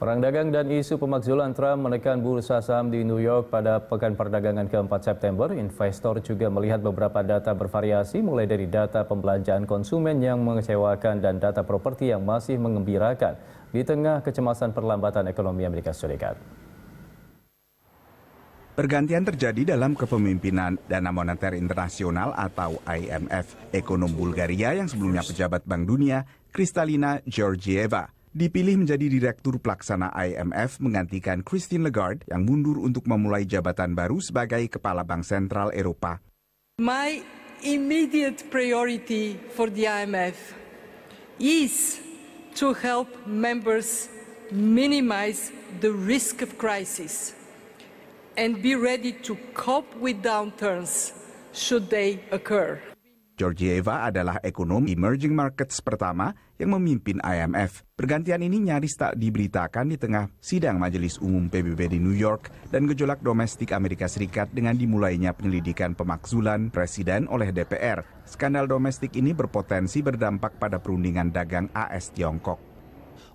Perang dagang dan isu pemakzulan Trump menekan bursa saham di New York pada pekan perdagangan keempat September. Investor juga melihat beberapa data bervariasi mulai dari data pembelanjaan konsumen yang mengecewakan dan data properti yang masih mengembirakan di tengah kecemasan perlambatan ekonomi Amerika Serikat. Pergantian terjadi dalam kepemimpinan Dana Moneter Internasional atau IMF. Ekonom Bulgaria yang sebelumnya pejabat Bank Dunia, Kristalina Georgieva, Dipilih menjadi Direktur Pelaksana IMF menggantikan Christine Lagarde yang mundur untuk memulai jabatan baru sebagai Kepala Bank Sentral Eropa. My immediate priority for the IMF is to help members minimize the risk of crisis and be ready to cope with downturns should they occur. Georgieva adalah ekonom emerging markets pertama yang memimpin IMF. Pergantian ini nyaris tak diberitakan di tengah sidang Majelis Umum PBB di New York dan gejolak domestik Amerika Serikat dengan dimulainya penyelidikan pemakzulan presiden oleh DPR. Skandal domestik ini berpotensi berdampak pada perundingan dagang AS Tiongkok.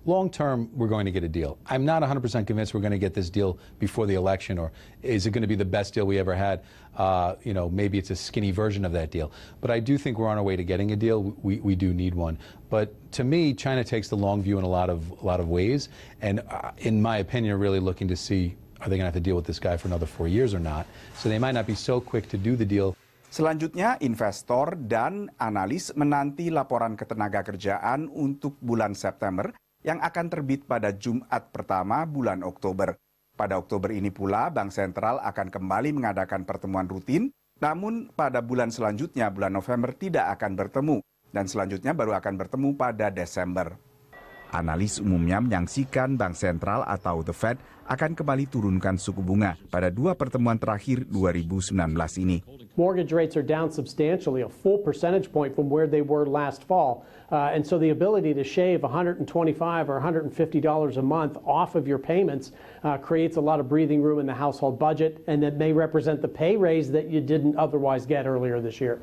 long term, we're going to get a deal. I'm not 100% convinced we're going to get this deal before the election, or is it going to be the best deal we ever had? Uh, you know, maybe it's a skinny version of that deal. But I do think we're on our way to getting a deal. We, we do need one. But to me, China takes the long view in a lot of, a lot of ways, and uh, in my opinion, are really looking to see are they going to have to deal with this guy for another four years or not. So they might not be so quick to do the deal. Selanjutnya, investor dan analis menanti laporan ketenaga kerjaan untuk bulan September yang akan terbit pada Jumat pertama bulan Oktober. Pada Oktober ini pula, Bank Sentral akan kembali mengadakan pertemuan rutin, namun pada bulan selanjutnya, bulan November, tidak akan bertemu, dan selanjutnya baru akan bertemu pada Desember. Analis umumnya menyaksikan Bank Sentral atau The Fed akan kembali turunkan suku bunga pada dua pertemuan terakhir 2019 ini. Mortgage rates are down substantially, a full percentage point from where they were last fall. Uh, and so the ability to shave 125 or 150 dollars a month off of your payments uh, creates a lot of breathing room in the household budget, and that may represent the pay raise that you didn't otherwise get earlier this year.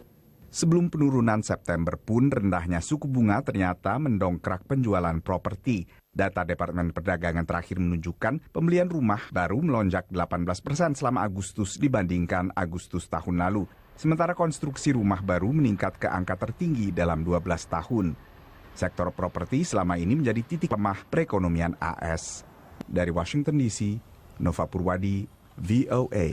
Sebelum penurunan September pun, rendahnya suku bunga ternyata mendongkrak penjualan properti. Data Departemen Perdagangan terakhir menunjukkan pembelian rumah baru melonjak 18 persen selama Agustus dibandingkan Agustus tahun lalu. Sementara konstruksi rumah baru meningkat ke angka tertinggi dalam 12 tahun. Sektor properti selama ini menjadi titik lemah perekonomian AS. Dari Washington DC, Nova Purwadi, VOA.